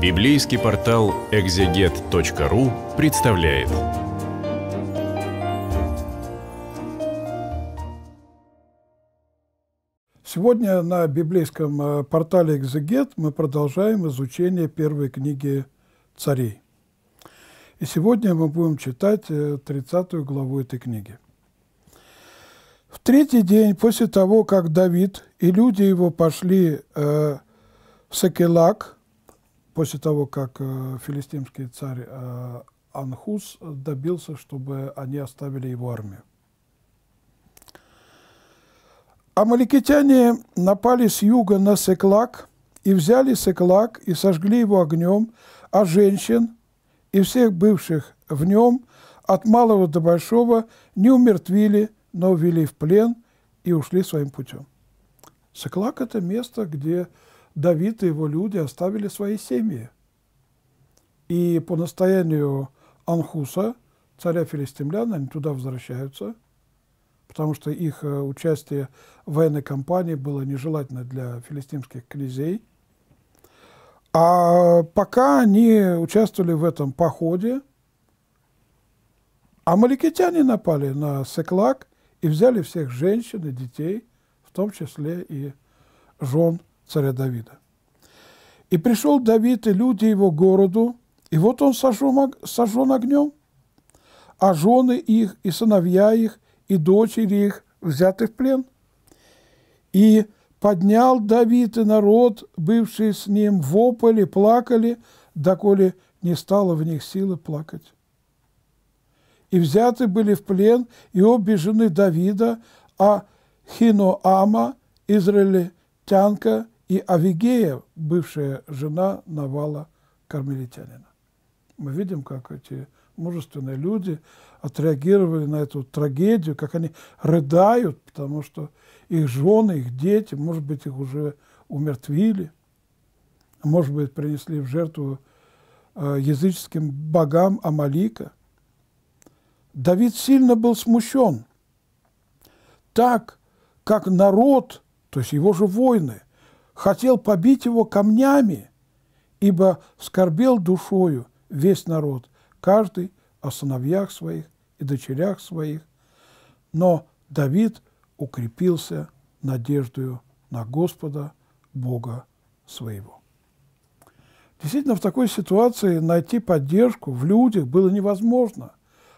Библейский портал экзегет.ру представляет. Сегодня на библейском э, портале «Экзегет» мы продолжаем изучение первой книги царей. И сегодня мы будем читать 30 э, главу этой книги. В третий день после того, как Давид и люди его пошли э, в Сакелак – после того, как э, филистимский царь э, Анхус добился, чтобы они оставили его армию. Амаликитяне напали с юга на Секлак и взяли Секлак и сожгли его огнем, а женщин и всех бывших в нем от малого до большого не умертвили, но ввели в плен и ушли своим путем. Секлак – это место, где Давид и его люди оставили свои семьи. И по настоянию Анхуса, царя филистимлян, они туда возвращаются, потому что их э, участие в военной кампании было нежелательно для филистимских князей. А пока они участвовали в этом походе, амаликитяне напали на Секлак и взяли всех женщин и детей, в том числе и жен царя Давида. И пришел Давид и люди его городу, и вот он сожжен, сожжен огнем, а жены их, и сыновья их, и дочери их взяты в плен. И поднял Давид и народ, бывший с ним, вопали, плакали, доколе не стало в них силы плакать. И взяты были в плен и обе жены Давида, а Хиноама, израильтянка, и Авигея, бывшая жена Навала Кармелитянина. Мы видим, как эти мужественные люди отреагировали на эту трагедию, как они рыдают, потому что их жены, их дети, может быть, их уже умертвили, может быть, принесли в жертву э, языческим богам Амалика. Давид сильно был смущен. Так, как народ, то есть его же войны, хотел побить его камнями, ибо скорбел душою весь народ, каждый о сыновьях своих и дочерях своих. Но Давид укрепился надеждою на Господа, Бога своего. Действительно, в такой ситуации найти поддержку в людях было невозможно,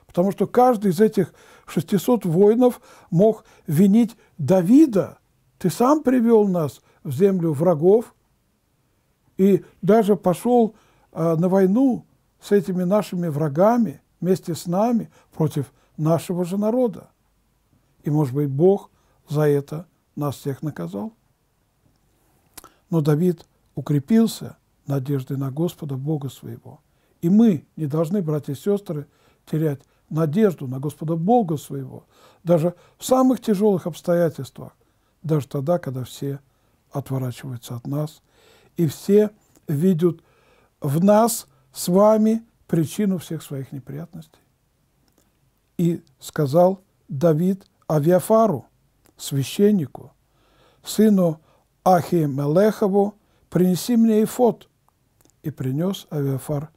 потому что каждый из этих 600 воинов мог винить Давида. «Ты сам привел нас в землю врагов и даже пошел а, на войну с этими нашими врагами вместе с нами против нашего же народа. И, может быть, Бог за это нас всех наказал. Но Давид укрепился надеждой на Господа Бога своего. И мы не должны, братья и сестры, терять надежду на Господа Бога своего, даже в самых тяжелых обстоятельствах, даже тогда, когда все отворачивается от нас, и все видят в нас с вами причину всех своих неприятностей. И сказал Давид Авиафару, священнику, сыну Ахи Мелехову, принеси мне эфот. И принес Авиафар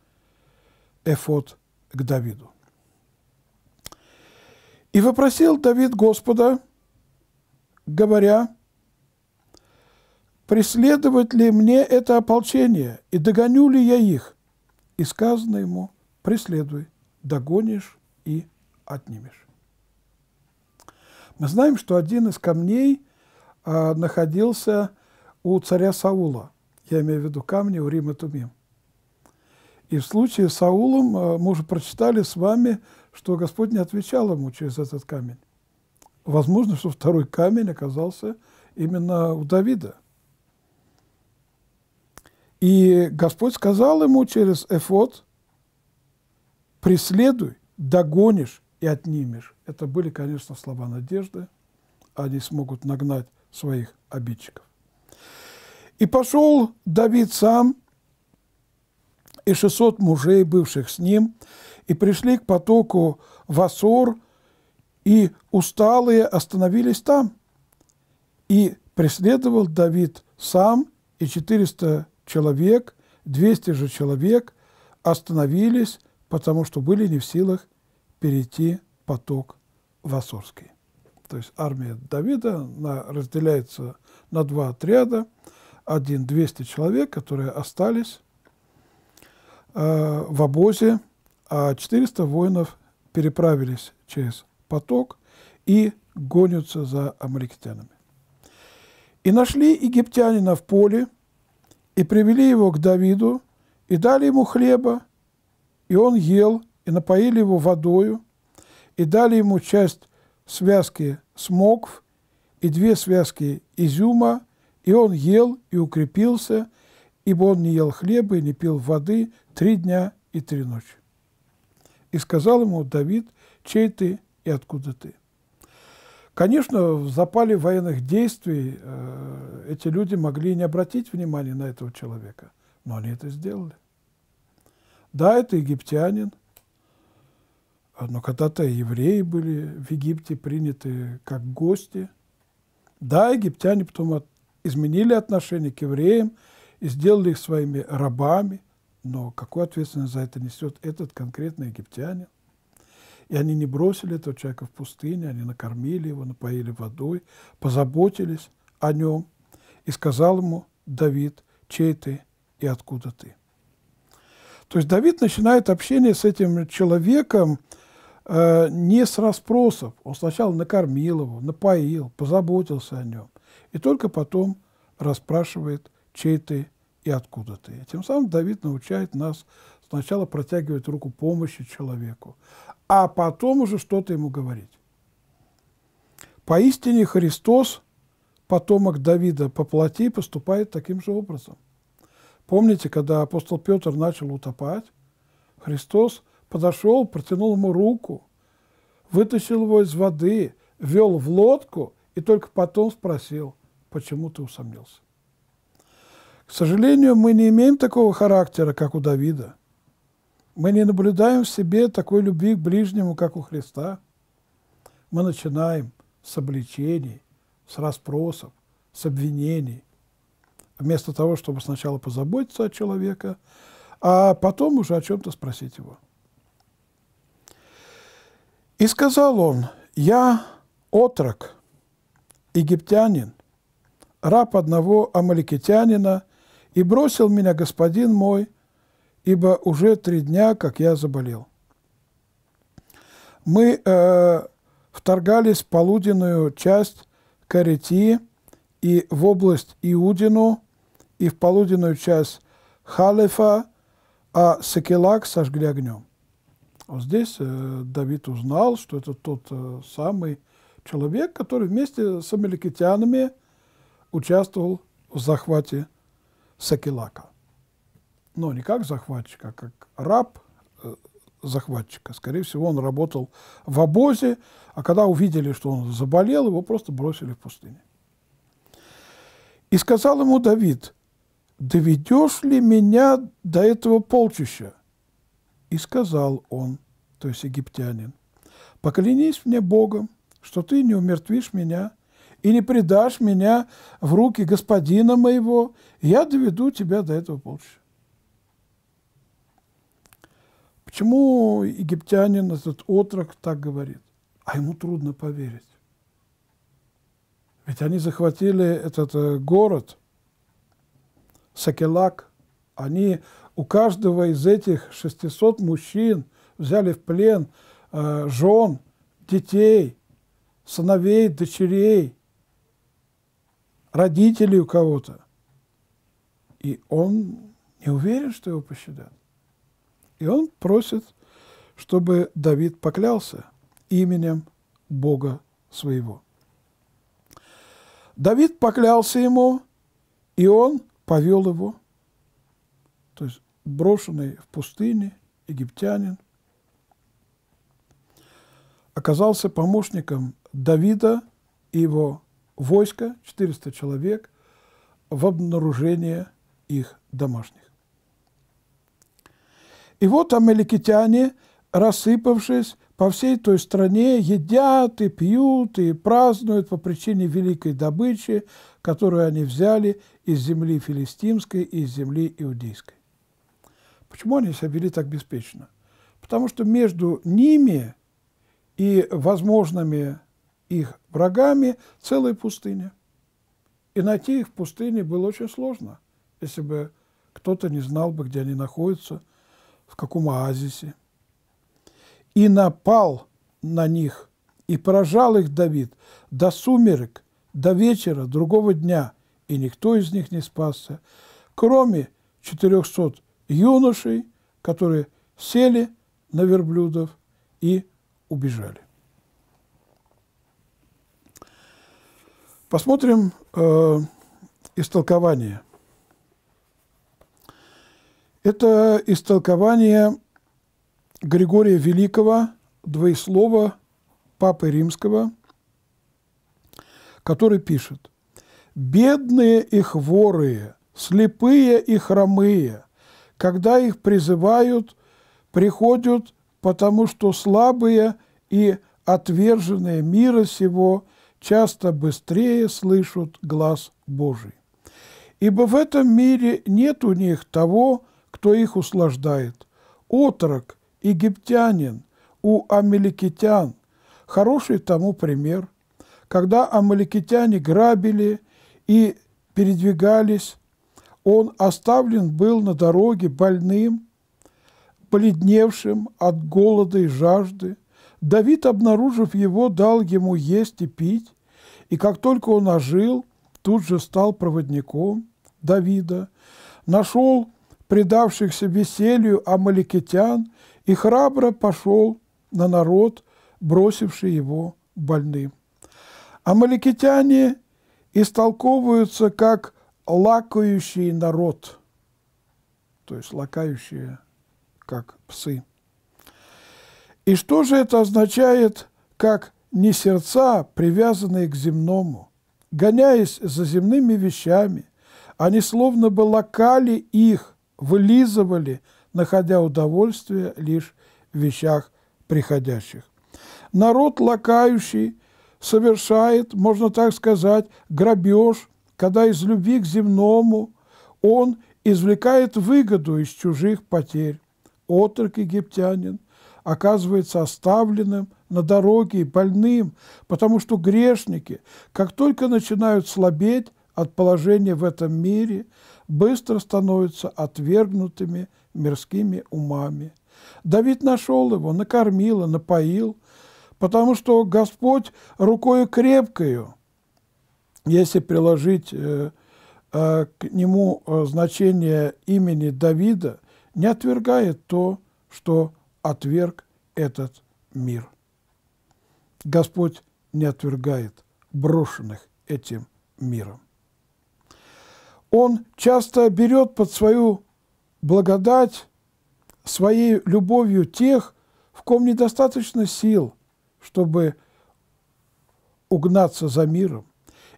эфот к Давиду. И вопросил Давид Господа, говоря, преследовать ли мне это ополчение, и догоню ли я их? И сказано ему, преследуй, догонишь и отнимешь. Мы знаем, что один из камней а, находился у царя Саула, я имею в виду камни у Рима Тумим. И в случае с Саулом а, мы уже прочитали с вами, что Господь не отвечал ему через этот камень. Возможно, что второй камень оказался именно у Давида – и Господь сказал ему через Эфот, преследуй, догонишь и отнимешь. Это были, конечно, слова надежды. Они смогут нагнать своих обидчиков. И пошел Давид сам и 600 мужей, бывших с ним, и пришли к потоку Васор, и усталые остановились там. И преследовал Давид сам и 400 человек, 200 же человек остановились, потому что были не в силах перейти поток в Осорский. То есть армия Давида она разделяется на два отряда. Один 200 человек, которые остались э, в обозе, а 400 воинов переправились через поток и гонятся за амаликтянами. И нашли египтянина в поле, и привели его к Давиду, и дали ему хлеба, и он ел, и напоили его водою, и дали ему часть связки смокв и две связки изюма, и он ел и укрепился, ибо он не ел хлеба и не пил воды три дня и три ночи. И сказал ему Давид, чей ты и откуда ты. Конечно, в запале военных действий э, эти люди могли не обратить внимания на этого человека, но они это сделали. Да, это египтянин, э, но когда-то евреи были в Египте приняты как гости. Да, египтяне потом от, изменили отношение к евреям и сделали их своими рабами, но какую ответственность за это несет этот конкретный египтянин? И они не бросили этого человека в пустыне, они накормили его, напоили водой, позаботились о нем. И сказал ему Давид, чей ты и откуда ты. То есть Давид начинает общение с этим человеком э, не с расспросов. Он сначала накормил его, напоил, позаботился о нем. И только потом расспрашивает, чей ты и откуда ты. И тем самым Давид научает нас сначала протягивать руку помощи человеку, а потом уже что-то ему говорить. Поистине Христос, потомок Давида по плоти, поступает таким же образом. Помните, когда апостол Петр начал утопать, Христос подошел, протянул ему руку, вытащил его из воды, вел в лодку и только потом спросил, почему ты усомнился. К сожалению, мы не имеем такого характера, как у Давида – мы не наблюдаем в себе такой любви к ближнему, как у Христа. Мы начинаем с обличений, с расспросов, с обвинений. Вместо того, чтобы сначала позаботиться о человека, а потом уже о чем-то спросить его. И сказал он, я отрок, египтянин, раб одного амаликитянина, и бросил меня господин мой – ибо уже три дня, как я заболел. Мы э, вторгались в полуденную часть Каретии и в область Иудину, и в полуденную часть Халифа, а Сакелак сожгли огнем. Вот здесь э, Давид узнал, что это тот э, самый человек, который вместе с амеликитянами участвовал в захвате Сакилака но ну, не как захватчик, а как раб э, захватчика. Скорее всего, он работал в обозе, а когда увидели, что он заболел, его просто бросили в пустыне. И сказал ему Давид, «Доведешь ли меня до этого полчища?» И сказал он, то есть египтянин, «Поклянись мне Богом, что ты не умертвишь меня и не предашь меня в руки господина моего, я доведу тебя до этого полчища». Почему египтянин, этот отрок, так говорит? А ему трудно поверить. Ведь они захватили этот э, город, Сакелак. Они у каждого из этих 600 мужчин взяли в плен э, жен, детей, сыновей, дочерей, родителей у кого-то. И он не уверен, что его пощадят. И он просит, чтобы Давид поклялся именем Бога своего. Давид поклялся ему, и он повел его. То есть брошенный в пустыне египтянин оказался помощником Давида и его войска, 400 человек, в обнаружение их домашних. И вот амеликитяне, рассыпавшись по всей той стране, едят и пьют и празднуют по причине великой добычи, которую они взяли из земли филистимской и из земли иудейской. Почему они себя вели так беспечно? Потому что между ними и возможными их врагами целая пустыня. И найти их в пустыне было очень сложно, если бы кто-то не знал бы, где они находятся – в каком оазисе. И напал на них, и поражал их Давид до сумерек, до вечера другого дня, и никто из них не спасся, кроме 400 юношей, которые сели на верблюдов и убежали. Посмотрим э, истолкование это истолкование Григория Великого, двоеслова Папы Римского, который пишет «Бедные и хворые, слепые и хромые, когда их призывают, приходят, потому что слабые и отверженные мира сего часто быстрее слышат глаз Божий. Ибо в этом мире нет у них того, кто их услаждает. Отрок, египтянин, у амеликитян. Хороший тому пример. Когда амеликитяне грабили и передвигались, он оставлен был на дороге больным, бледневшим от голода и жажды. Давид, обнаружив его, дал ему есть и пить, и как только он ожил, тут же стал проводником Давида, нашел предавшихся веселью амаликитян, и храбро пошел на народ, бросивший его больным. Амаликитяне истолковываются как лакающий народ, то есть лакающие, как псы. И что же это означает, как не сердца, привязанные к земному? Гоняясь за земными вещами, они словно бы лакали их, вылизывали, находя удовольствие лишь в вещах приходящих. Народ лакающий совершает, можно так сказать, грабеж, когда из любви к земному он извлекает выгоду из чужих потерь. Отрок египтянин оказывается оставленным на дороге и больным, потому что грешники, как только начинают слабеть от положения в этом мире – быстро становятся отвергнутыми мирскими умами. Давид нашел его, накормил и напоил, потому что Господь рукою крепкою, если приложить э, э, к нему э, значение имени Давида, не отвергает то, что отверг этот мир. Господь не отвергает брошенных этим миром он часто берет под свою благодать, своей любовью тех, в ком недостаточно сил, чтобы угнаться за миром,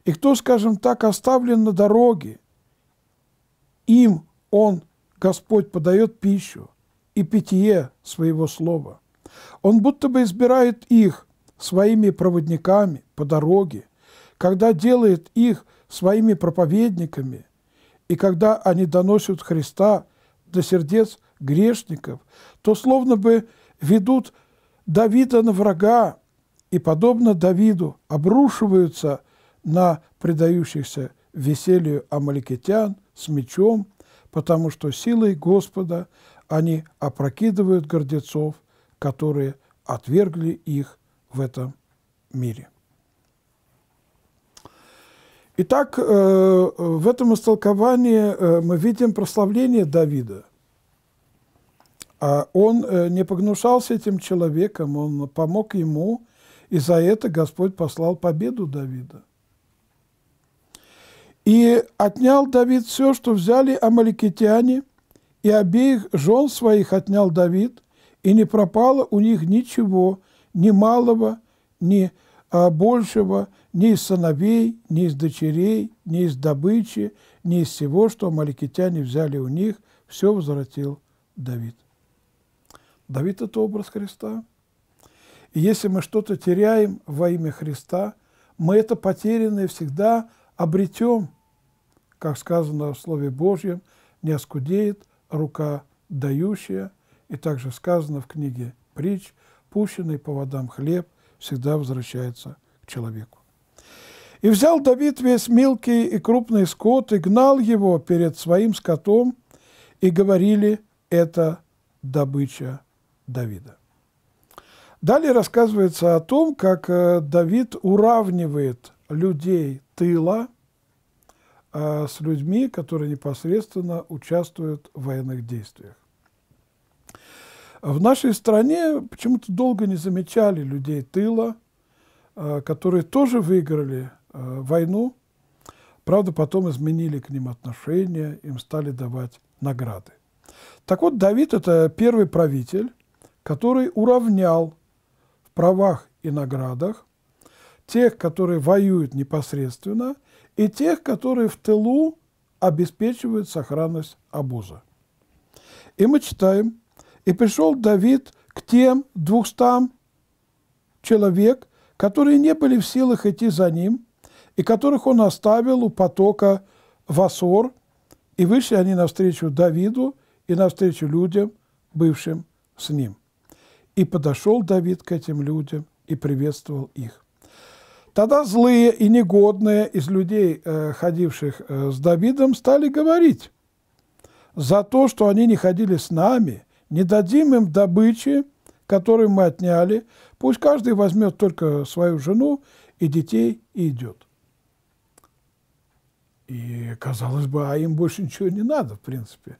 и кто, скажем так, оставлен на дороге, им Он, Господь, подает пищу и питье своего слова. Он будто бы избирает их своими проводниками по дороге, когда делает их своими проповедниками – и когда они доносят Христа до сердец грешников, то словно бы ведут Давида на врага и, подобно Давиду, обрушиваются на предающихся веселью амаликитян с мечом, потому что силой Господа они опрокидывают гордецов, которые отвергли их в этом мире. Итак, э, в этом истолковании э, мы видим прославление Давида. А он э, не погнушался этим человеком, он помог ему, и за это Господь послал победу Давида. И отнял Давид все, что взяли амаликитяне, и обеих жен своих отнял Давид, и не пропало у них ничего, ни малого, ни а, большего, ни из сыновей, ни из дочерей, ни из добычи, ни из всего, что амаликитяне взяли у них, все возвратил Давид. Давид – это образ Христа. И если мы что-то теряем во имя Христа, мы это потерянное всегда обретем, как сказано в Слове Божьем, не оскудеет рука дающая, и также сказано в книге «Притч», пущенный по водам хлеб всегда возвращается к человеку. И взял Давид весь мелкий и крупный скот и гнал его перед своим скотом, и говорили, это добыча Давида. Далее рассказывается о том, как э, Давид уравнивает людей тыла э, с людьми, которые непосредственно участвуют в военных действиях. В нашей стране почему-то долго не замечали людей тыла, э, которые тоже выиграли Э, войну. Правда, потом изменили к ним отношения, им стали давать награды. Так вот, Давид – это первый правитель, который уравнял в правах и наградах тех, которые воюют непосредственно, и тех, которые в тылу обеспечивают сохранность обоза. И мы читаем, «И пришел Давид к тем двухстам человек, которые не были в силах идти за ним, и которых он оставил у потока Васор, и вышли они навстречу Давиду и навстречу людям, бывшим с ним. И подошел Давид к этим людям и приветствовал их. Тогда злые и негодные из людей, э, ходивших э, с Давидом, стали говорить, «За то, что они не ходили с нами, не дадим им добычи, которую мы отняли, пусть каждый возьмет только свою жену и детей и идет». И, казалось бы, а им больше ничего не надо, в принципе.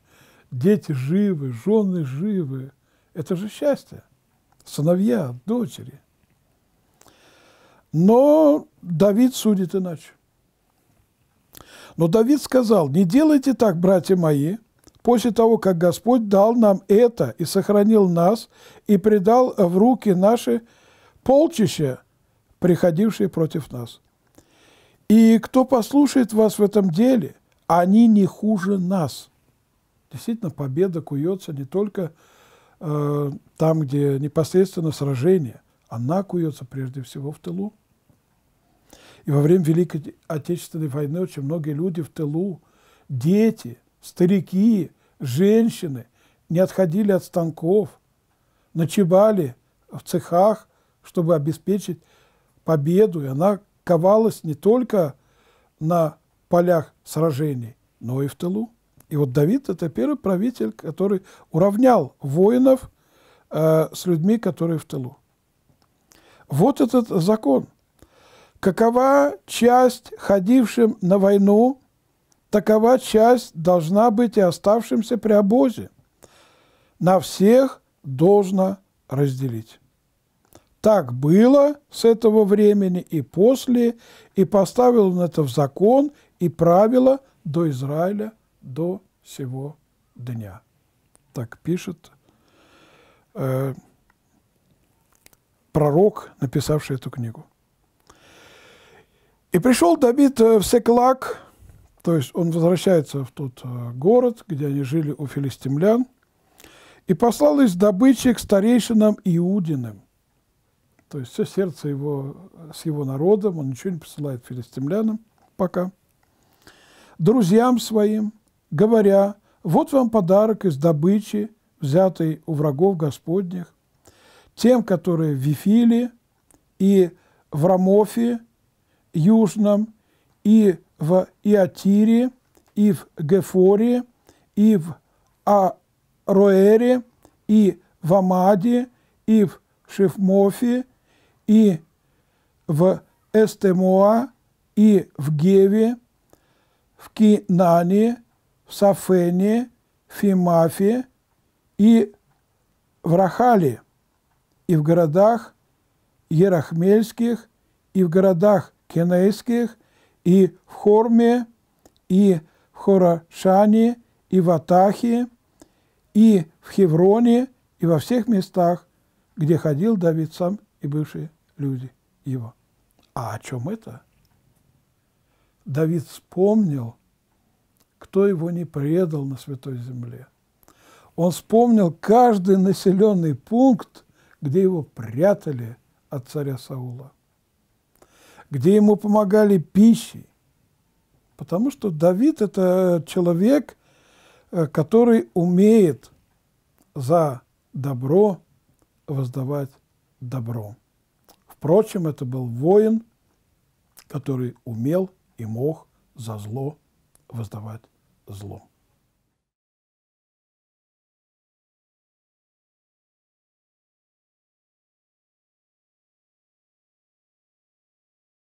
Дети живы, жены живы. Это же счастье. Сыновья, дочери. Но Давид судит иначе. Но Давид сказал, не делайте так, братья мои, после того, как Господь дал нам это и сохранил нас, и предал в руки наши полчища, приходившие против нас. И кто послушает вас в этом деле, они не хуже нас. Действительно, победа куется не только э, там, где непосредственно сражение, она куется прежде всего в тылу. И во время Великой Отечественной войны очень многие люди в тылу, дети, старики, женщины не отходили от станков, ночевали в цехах, чтобы обеспечить победу, и она Ковалось не только на полях сражений, но и в тылу. И вот Давид – это первый правитель, который уравнял воинов э, с людьми, которые в тылу. Вот этот закон. Какова часть ходившим на войну, такова часть должна быть и оставшимся при обозе. На всех должно разделить. Так было с этого времени и после, и поставил он это в закон и правило до Израиля до сего дня. Так пишет э, пророк, написавший эту книгу. И пришел Давид э, в Секлак, то есть он возвращается в тот э, город, где они жили у филистимлян, и послал из добычи к старейшинам Иудиным то есть все сердце его с его народом, он ничего не посылает филистимлянам пока. Друзьям своим, говоря, вот вам подарок из добычи, взятой у врагов Господних, тем, которые в Вифиле и в Рамофе Южном, и в Иатире, и в Гефоре, и в Ароэре, и в Амаде, и в Шифмофе, и в Эстемуа, и в Геве, в Кинане, в Сафене, в Фимафе и в Рахале, и в городах Ерахмельских, и в городах Кенейских, и в Хорме, и в Хорашане, и в Атахе, и в Хевроне, и во всех местах, где ходил Давид сам и бывшие люди его. А о чем это? Давид вспомнил, кто его не предал на святой земле. Он вспомнил каждый населенный пункт, где его прятали от царя Саула, где ему помогали пищей. Потому что Давид – это человек, э, который умеет за добро воздавать добром. Впрочем, это был воин, который умел и мог за зло воздавать злом.